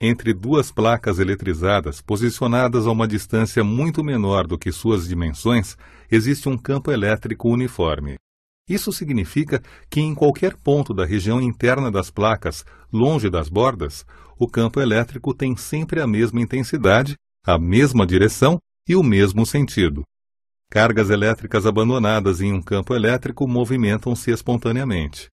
entre duas placas eletrizadas posicionadas a uma distância muito menor do que suas dimensões, existe um campo elétrico uniforme. Isso significa que em qualquer ponto da região interna das placas, longe das bordas, o campo elétrico tem sempre a mesma intensidade, a mesma direção e o mesmo sentido. Cargas elétricas abandonadas em um campo elétrico movimentam-se espontaneamente.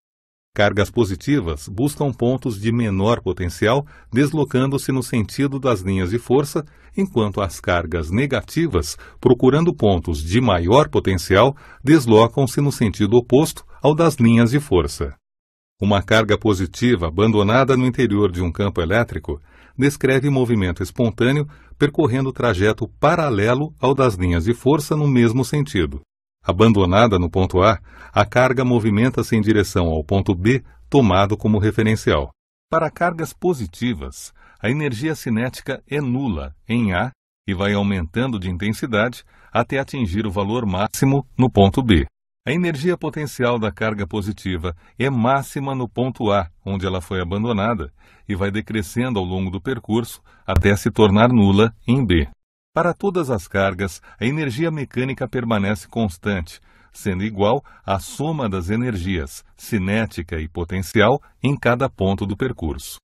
Cargas positivas buscam pontos de menor potencial, deslocando-se no sentido das linhas de força, enquanto as cargas negativas, procurando pontos de maior potencial, deslocam-se no sentido oposto ao das linhas de força. Uma carga positiva abandonada no interior de um campo elétrico descreve movimento espontâneo percorrendo trajeto paralelo ao das linhas de força no mesmo sentido. Abandonada no ponto A, a carga movimenta-se em direção ao ponto B, tomado como referencial. Para cargas positivas, a energia cinética é nula em A e vai aumentando de intensidade até atingir o valor máximo no ponto B. A energia potencial da carga positiva é máxima no ponto A, onde ela foi abandonada, e vai decrescendo ao longo do percurso até se tornar nula em B. Para todas as cargas, a energia mecânica permanece constante, sendo igual à soma das energias cinética e potencial em cada ponto do percurso.